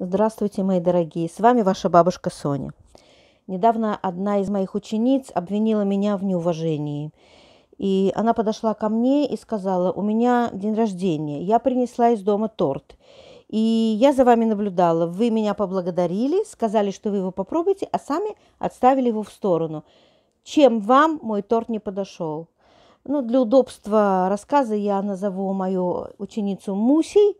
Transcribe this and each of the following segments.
Здравствуйте, мои дорогие! С вами ваша бабушка Соня. Недавно одна из моих учениц обвинила меня в неуважении. И она подошла ко мне и сказала, у меня день рождения, я принесла из дома торт. И я за вами наблюдала. Вы меня поблагодарили, сказали, что вы его попробуете, а сами отставили его в сторону. Чем вам мой торт не подошел? Ну, для удобства рассказа я назову мою ученицу Мусей,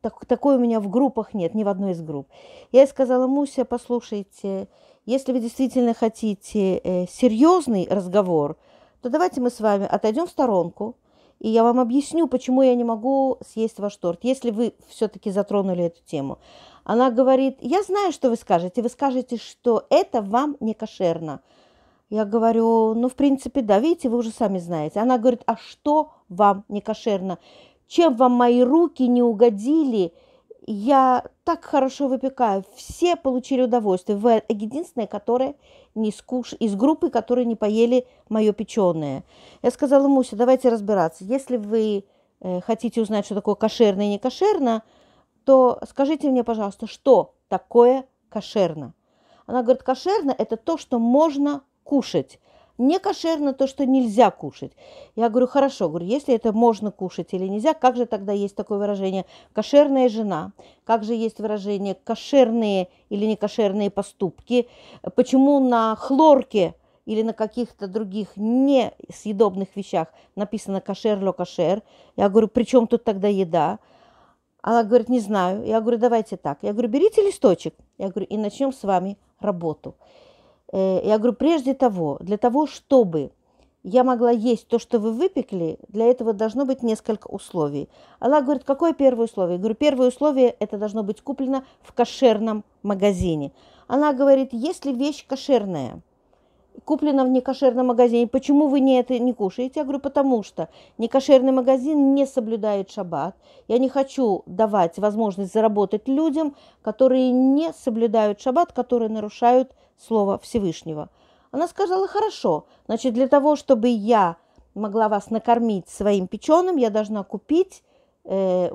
так, такой у меня в группах нет, ни в одной из групп. Я ей сказала, Муся, послушайте, если вы действительно хотите э, серьезный разговор, то давайте мы с вами отойдем в сторонку, и я вам объясню, почему я не могу съесть ваш торт, если вы все-таки затронули эту тему. Она говорит, я знаю, что вы скажете, вы скажете, что это вам не кошерно. Я говорю, ну, в принципе, да, видите, вы уже сами знаете. Она говорит, а что вам не кошерно? чем вам мои руки не угодили, я так хорошо выпекаю. Все получили удовольствие. Вы единственная, которая не скуш... из группы, которые не поели мое печеное. Я сказала Муся, давайте разбираться. Если вы э, хотите узнать, что такое кошерно и не кошерно, то скажите мне, пожалуйста, что такое кошерно? Она говорит, кошерно – это то, что можно кушать не кошерно то, что нельзя кушать. Я говорю, хорошо, говорю, если это можно кушать или нельзя, как же тогда есть такое выражение «кошерная жена», как же есть выражение «кошерные» или «некошерные поступки», почему на хлорке или на каких-то других несъедобных вещах написано «кошер, ло кошер». Я говорю, при чем тут тогда еда? А она говорит, не знаю. Я говорю, давайте так. Я говорю, берите листочек. Я говорю, и начнем с вами работу. Э, я говорю, прежде того, для того, чтобы я могла есть то, что вы выпекли, для этого должно быть несколько условий. Аллах говорит, какое первое условие? Я говорю, первое условие – это должно быть куплено в кошерном магазине. Она говорит, если вещь кошерная – куплено в некошерном магазине. Почему вы не это не кушаете? Я говорю, потому что некошерный магазин не соблюдает шаббат. Я не хочу давать возможность заработать людям, которые не соблюдают шаббат, которые нарушают слово Всевышнего. Она сказала, хорошо, значит, для того, чтобы я могла вас накормить своим печеным, я должна купить Э,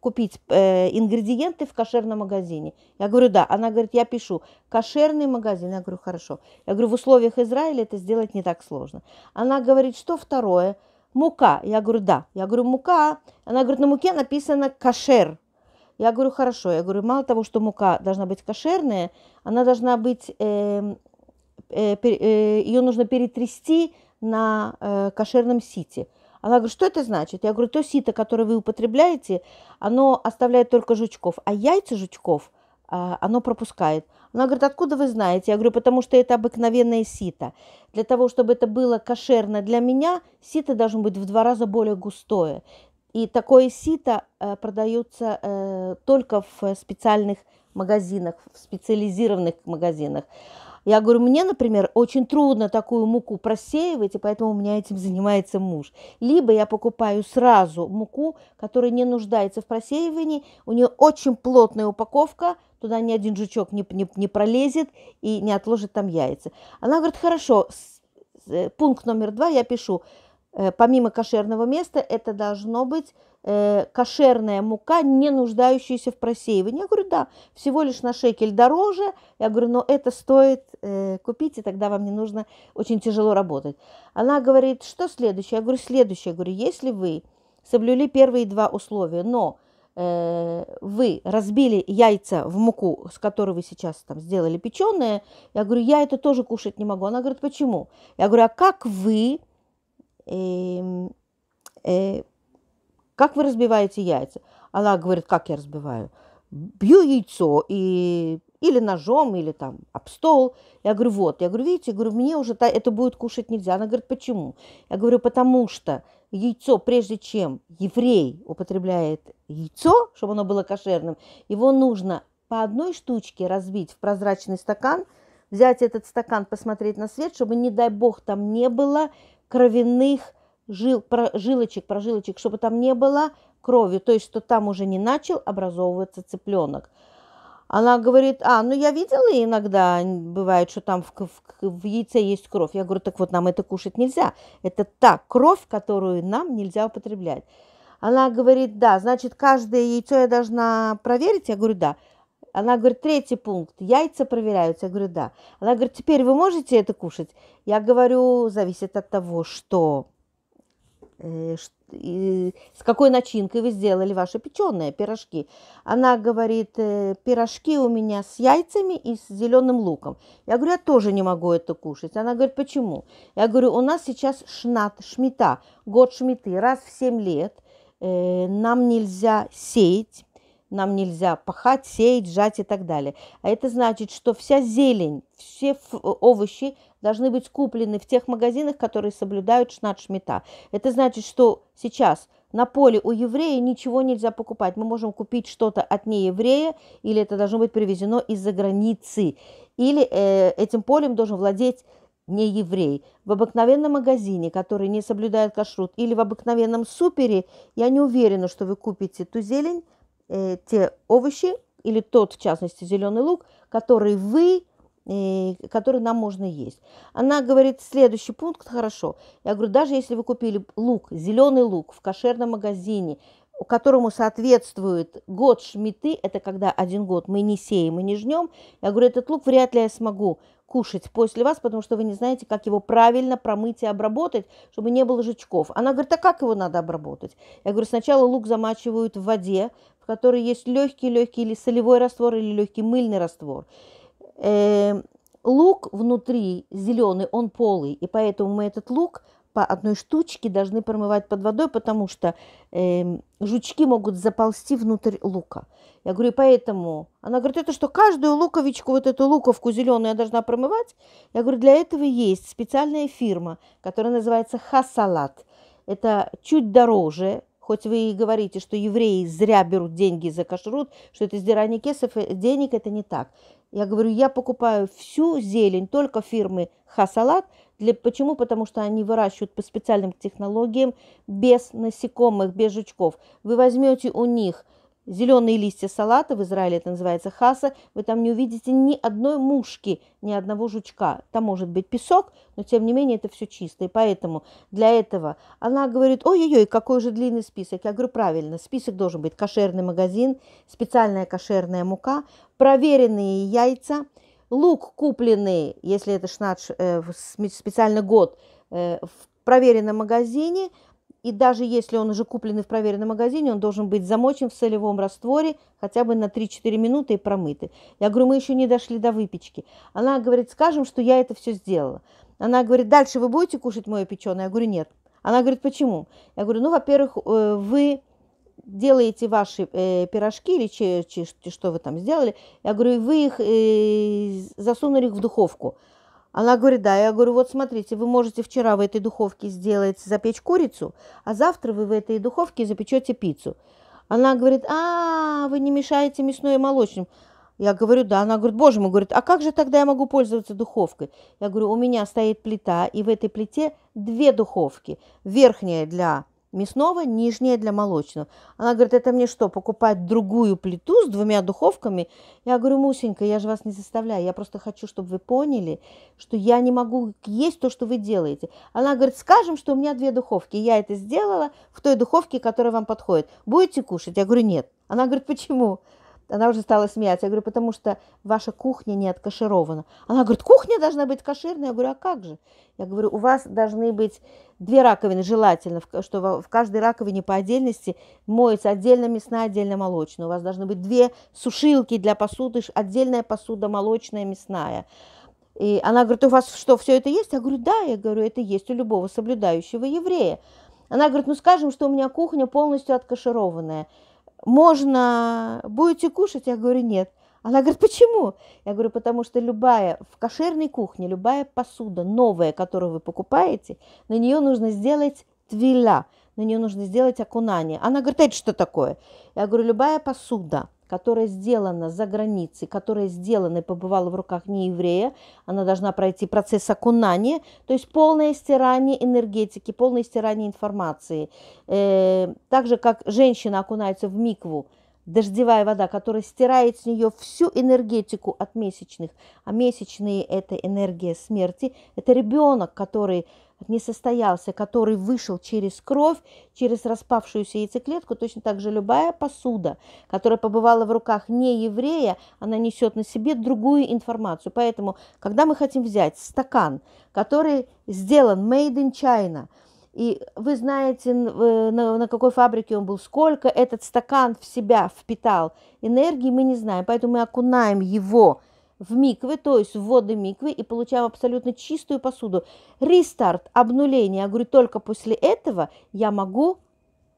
купить э, ингредиенты в кошерном магазине. Я говорю, да. Она говорит, я пишу, кошерный магазин. Я говорю, хорошо. Я говорю, в условиях Израиля это сделать не так сложно. Она говорит, что второе? Мука. Я говорю, да. Я говорю, мука. Она говорит, на муке написано кошер. Я говорю, хорошо. Я говорю, мало того, что мука должна быть кошерная, она должна быть, э, э, э, ее нужно перетрясти на э, кошерном сите. Она говорит, что это значит? Я говорю, то сито, которое вы употребляете, оно оставляет только жучков, а яйца жучков а, оно пропускает. Она говорит, откуда вы знаете? Я говорю, потому что это обыкновенное сито. Для того, чтобы это было кошерно для меня, сито должно быть в два раза более густое. И такое сито э, продается э, только в специальных магазинах, в специализированных магазинах. Я говорю, мне, например, очень трудно такую муку просеивать, и поэтому у меня этим занимается муж. Либо я покупаю сразу муку, которая не нуждается в просеивании, у нее очень плотная упаковка, туда ни один жучок не, не, не пролезет и не отложит там яйца. Она говорит, хорошо, э, пункт номер два я пишу – Э, помимо кошерного места, это должно быть э, кошерная мука, не нуждающаяся в просеивании. Я говорю, да, всего лишь на шекель дороже. Я говорю, но это стоит э, купить, и тогда вам не нужно очень тяжело работать. Она говорит, что следующее? Я говорю, следующее. Я говорю, если вы соблюли первые два условия, но вы разбили яйца в муку, с которой вы сейчас там сделали печеные, я говорю, я это тоже кушать не могу. Она говорит, почему? Я говорю, а как вы Эм, э, как вы разбиваете яйца? Она говорит, как я разбиваю? Бью яйцо и или ножом, или там об стол. Я говорю, вот, я говорю, видите, я говорю, мне уже это будет кушать нельзя. Она говорит, почему? Я говорю, потому что яйцо, прежде чем еврей употребляет яйцо, чтобы оно было кошерным, его нужно по одной штучке разбить в прозрачный стакан, взять этот стакан, посмотреть на свет, чтобы, не дай бог, там не было кровяных жил, про, жилочек, прожилочек, чтобы там не было крови, то есть что там уже не начал образовываться цыпленок. Она говорит, а, ну я видела иногда, бывает, что там в, в, в яйце есть кровь. Я говорю, так вот нам это кушать нельзя. Это та кровь, которую нам нельзя употреблять. Она говорит, да, значит, каждое яйцо я должна проверить. Я говорю, да. Она говорит, третий пункт, яйца проверяются. Я говорю, да. Она говорит, теперь вы можете это кушать? Я говорю, зависит от того, что, э, с какой начинкой вы сделали ваши печеные пирожки. Она говорит, э, пирожки у меня с яйцами и с зеленым луком. Я говорю, я тоже не могу это кушать. Она говорит, почему? Я говорю, у нас сейчас шнат, шмита, год шмиты, раз в 7 лет. Э, нам нельзя сеять нам нельзя пахать, сеять, жать и так далее. А это значит, что вся зелень, все э, овощи должны быть куплены в тех магазинах, которые соблюдают шнат шмита. Это значит, что сейчас на поле у еврея ничего нельзя покупать. Мы можем купить что-то от нееврея, или это должно быть привезено из-за границы. Или э, этим полем должен владеть не еврей. В обыкновенном магазине, который не соблюдает кашрут, или в обыкновенном супере, я не уверена, что вы купите ту зелень, э, те овощи, или тот, в частности, зеленый лук, который вы э, который нам можно есть. Она говорит, следующий пункт, хорошо. Я говорю, даже если вы купили лук, зеленый лук в кошерном магазине, которому соответствует год шмиты, это когда один год мы не сеем и не жнем, я говорю, этот лук вряд ли я смогу кушать после вас, потому что вы не знаете, как его правильно промыть и обработать, чтобы не было жучков. Она говорит, а как его надо обработать? Я говорю, сначала лук замачивают в воде, в которой есть легкий-легкий или солевой раствор, или легкий мыльный раствор. Э, лук внутри зеленый, он полый, и поэтому мы этот лук по одной штучке должны промывать под водой, потому что э, жучки могут заползти внутрь лука. Я говорю, поэтому... Она говорит, это что, каждую луковичку, вот эту луковку зеленую я должна промывать? Я говорю, для этого есть специальная фирма, которая называется Хасалат. Это чуть дороже, хоть вы и говорите, что евреи зря берут деньги за кашрут, что это сдирание кесов, э, денег это не так. Я говорю, я покупаю всю зелень только фирмы Хасалат. Для, почему? Потому что они выращивают по специальным технологиям без насекомых, без жучков. Вы возьмете у них – Зеленые листья салата, в Израиле это называется хаса, вы там не увидите ни одной мушки, ни одного жучка. Там может быть песок, но тем не менее это все чисто. И поэтому для этого она говорит, ой-ой-ой, какой же длинный список. Я говорю, правильно, список должен быть кошерный магазин, специальная кошерная мука, проверенные яйца, лук купленный, если это шнат, э, специально год, э, в проверенном магазине – и даже если он уже купленный в проверенном магазине, он должен быть замочен в солевом растворе хотя бы на 3-4 минуты и промытый. Я говорю, мы еще не дошли до выпечки. Она говорит, скажем, что я это все сделала. Она говорит, дальше вы будете кушать мое печеное? Я говорю, нет. Она говорит, почему? Я говорю, ну, во-первых, э, вы делаете ваши э, пирожки или что вы там сделали, я говорю, вы их э, засунули их в духовку. Она говорит, да, я говорю, вот смотрите, вы можете вчера в этой духовке сделать, запечь курицу, а завтра вы в этой духовке запечете пиццу. Она говорит, а, вы не мешаете мясное и молочным. Я говорю, да. Она говорит, боже мой, говорит, а как же тогда я могу пользоваться духовкой? Я говорю, у меня стоит плита, и в этой плите две духовки. Верхняя для мясного, нижняя для молочного. Она говорит, это мне что, покупать другую плиту с двумя духовками? Я говорю, Мусенька, я же вас не заставляю, я просто хочу, чтобы вы поняли, что я не могу есть то, что вы делаете. Она говорит, скажем, что у меня две духовки, я это сделала в той духовке, которая вам подходит. Будете кушать? Я говорю, нет. Она говорит, почему? Она уже стала смеяться. Я говорю, потому что ваша кухня не откаширована. Она говорит, кухня должна быть кошерная. Я говорю, а как же? Я говорю, у вас должны быть две раковины, желательно, что в каждой раковине по отдельности моется отдельно мясная, отдельно молочная. У вас должны быть две сушилки для посуды, отдельная посуда молочная, мясная. И она говорит, у вас что, все это есть? Я говорю, да, я говорю, это есть у любого соблюдающего еврея. Она говорит, ну скажем, что у меня кухня полностью откашированная можно, будете кушать? Я говорю, нет. Она говорит, почему? Я говорю, потому что любая, в кошерной кухне, любая посуда новая, которую вы покупаете, на нее нужно сделать твиля, на нее нужно сделать окунание. Она говорит, «А это что такое? Я говорю, любая посуда – которая сделана за границей, которая сделана и побывала в руках не еврея, она должна пройти процесс окунания, то есть полное стирание энергетики, полное стирание информации. Э, так же, как женщина окунается в микву – дождевая вода, которая стирает с нее всю энергетику от месячных. А месячные – это энергия смерти. Это ребенок, который не состоялся, который вышел через кровь, через распавшуюся яйцеклетку, точно так же любая посуда, которая побывала в руках не еврея, она несет на себе другую информацию. Поэтому, когда мы хотим взять стакан, который сделан made in China – и вы знаете, на какой фабрике он был, сколько этот стакан в себя впитал энергии, мы не знаем. Поэтому мы окунаем его в миквы, то есть в воды миквы, и получаем абсолютно чистую посуду. Рестарт, обнуление. Я говорю, только после этого я могу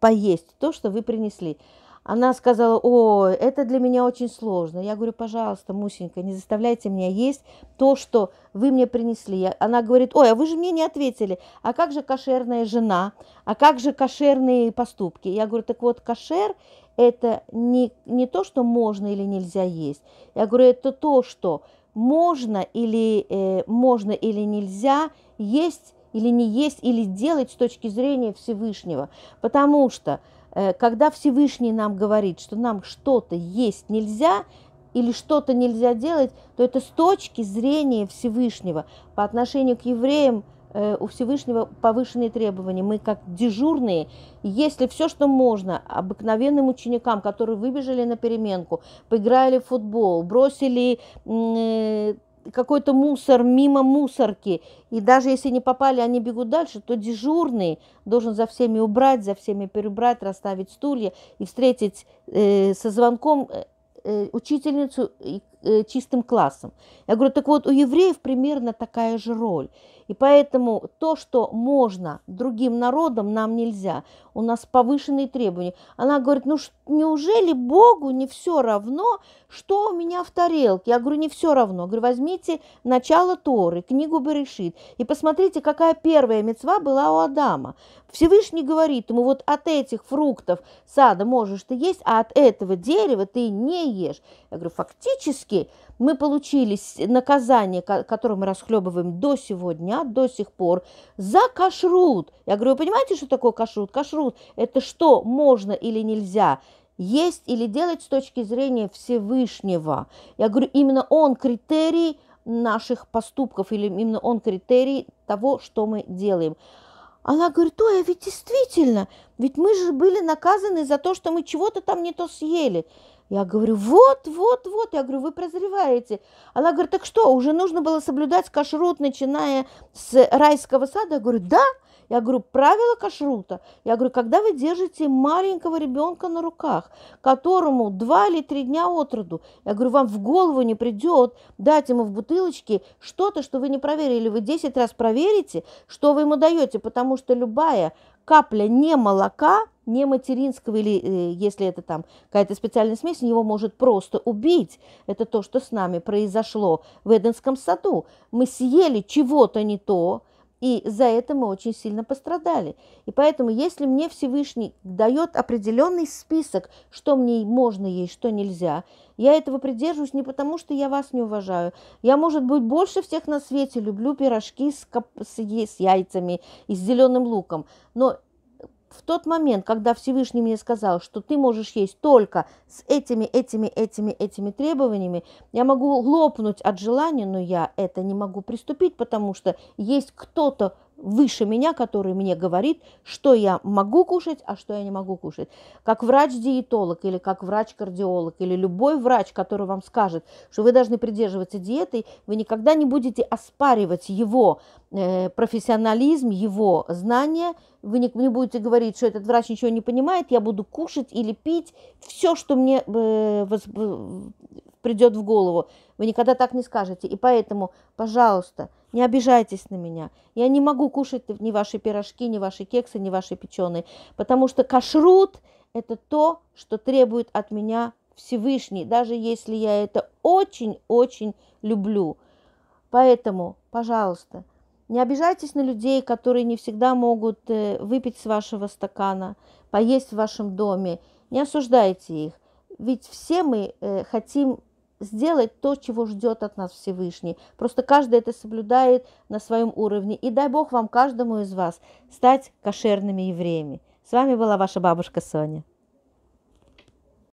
поесть то, что вы принесли. Она сказала, о, это для меня очень сложно. Я говорю, пожалуйста, Мусенька, не заставляйте меня есть то, что вы мне принесли. Она говорит, ой, а вы же мне не ответили, а как же кошерная жена, а как же кошерные поступки? Я говорю, так вот, кошер – это не, не то, что можно или нельзя есть. Я говорю, это то, что можно или, э, можно или нельзя есть или не есть, или делать с точки зрения Всевышнего. Потому что Э, когда Всевышний нам говорит, что нам что-то есть нельзя или что-то нельзя делать, то это с точки зрения Всевышнего. По отношению к евреям э, у Всевышнего повышенные требования. Мы как дежурные, если все, что можно, обыкновенным ученикам, которые выбежали на переменку, поиграли в футбол, бросили э, какой-то мусор мимо мусорки, и даже если не попали, они бегут дальше, то дежурный должен за всеми убрать, за всеми перебрать, расставить стулья и встретить э, со звонком э, э учительницу и Э, чистым классом. Я говорю, так вот, у евреев примерно такая же роль. И поэтому то, что можно другим народам, нам нельзя. У нас повышенные требования. Она говорит, ну неужели Богу не все равно, что у меня в тарелке? Я говорю, не все равно. Я говорю, возьмите начало Торы, книгу Берешит, и посмотрите, какая первая мецва была у Адама. Всевышний говорит ему, вот от этих фруктов сада можешь ты есть, а от этого дерева ты не ешь. Я говорю, фактически точки мы получили наказание, которое мы расхлебываем до сегодня, а до сих пор, за кашрут. Я говорю, вы понимаете, что такое кашрут? Кашрут – это что можно или нельзя есть или делать с точки зрения Всевышнего. Я говорю, именно он критерий наших поступков, или именно он критерий того, что мы делаем. Она говорит, ой, а ведь действительно, ведь мы же были наказаны за то, что мы чего-то там не то съели. Я говорю, вот, вот, вот, я говорю, вы прозреваете. Она говорит, так что, уже нужно было соблюдать кашрут, начиная с райского сада? Я говорю, да. Я говорю, правила кашрута. Я говорю, когда вы держите маленького ребенка на руках, которому два или три дня от роду, я говорю, вам в голову не придет дать ему в бутылочке что-то, что вы не проверили. Вы 10 раз проверите, что вы ему даете, потому что любая капля не молока не материнского, или э, если это там какая-то специальная смесь, его может просто убить. Это то, что с нами произошло в Эденском саду. Мы съели чего-то не то, и за это мы очень сильно пострадали. И поэтому, если мне Всевышний дает определенный список, что мне можно есть, что нельзя, я этого придерживаюсь не потому, что я вас не уважаю. Я, может быть, больше всех на свете люблю пирожки с, кап- с, с яйцами и с зеленым луком, но в тот момент, когда Всевышний мне сказал, что ты можешь есть только с этими, этими, этими, этими требованиями, я могу лопнуть от желания, но я это не могу приступить, потому что есть кто-то, выше меня, который мне говорит, что я могу кушать, а что я не могу кушать. Как врач-диетолог или как врач-кардиолог или любой врач, который вам скажет, что вы должны придерживаться диеты, вы никогда не будете оспаривать его э, профессионализм, его знания, вы не, не будете говорить, что этот врач ничего не понимает, я буду кушать или пить все, что мне э, придет в голову. Вы никогда так не скажете. И поэтому, пожалуйста, не обижайтесь на меня. Я не могу кушать ни ваши пирожки, ни ваши кексы, ни ваши печеные. Потому что кашрут – это то, что требует от меня Всевышний, даже если я это очень-очень люблю. Поэтому, пожалуйста, не обижайтесь на людей, которые не всегда могут э, выпить с вашего стакана, поесть в вашем доме. Не осуждайте их. Ведь все мы э, хотим сделать то, чего ждет от нас Всевышний. Просто каждый это соблюдает на своем уровне. И дай Бог вам, каждому из вас, стать кошерными евреями. С вами была ваша бабушка Соня.